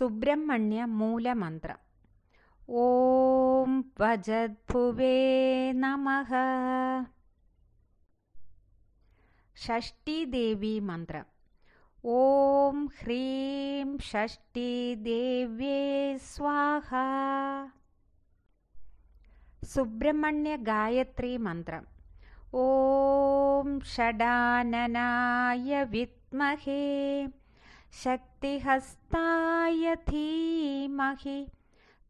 सुब्रह्मण्यमूलमन्त्रं ॐ भजद्भुवे नमः षष्टिदेवीमन्त्रम् ॐ ह्रीं षष्टिदेव्ये स्वाहा सुब्रह्मण्यगायत्रीमन्त्रम् ॐ षडाननाय वित्महे शक्तिहस्ताय धीमहि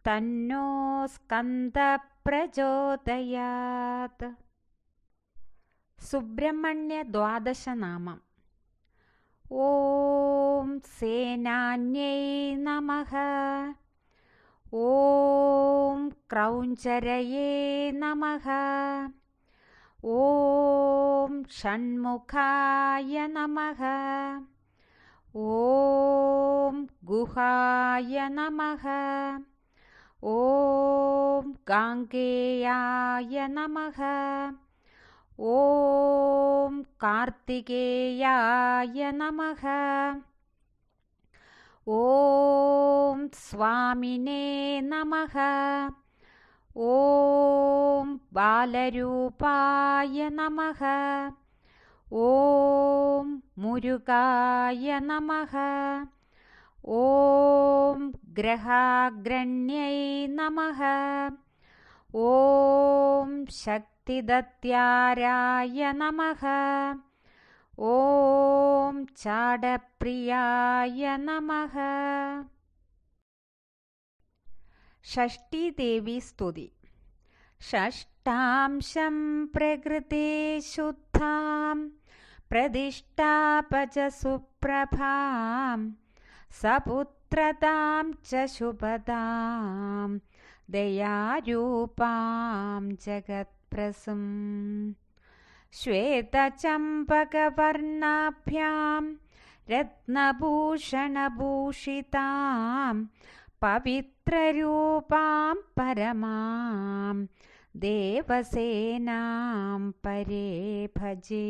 तन्नो स्कन्दप्रचोदयात् सुब्रह्मण्यद्वादशनामम् ॐ सेनान्यै नमः ॐ क्रौञ्चरये नमः ॐ षण्मुखाय नमः ॐ गुहाय नमः ॐ नमः ॐ कार्तिकेयाय नमः ॐ स्वामिने नमः ॐ बालरूपाय नमः ॐ मुरुकाय नमः ॐ ग्रहाग्रण्यै नमः ॐ शक्तिदत्याराय नमः ॐ चाडप्रियाय नमः षष्टिदेवीस्तुति षष्टांशं प्रकृते शुद्धाम् प्रदिष्टाप च सुप्रभां सपुत्रतां च शुभदां दयारूपां जगत्प्रसं श्वेतचम्पकवर्णाभ्यां रत्नभूषणभूषितां पवित्ररूपां परमां देवसेनां परे भजे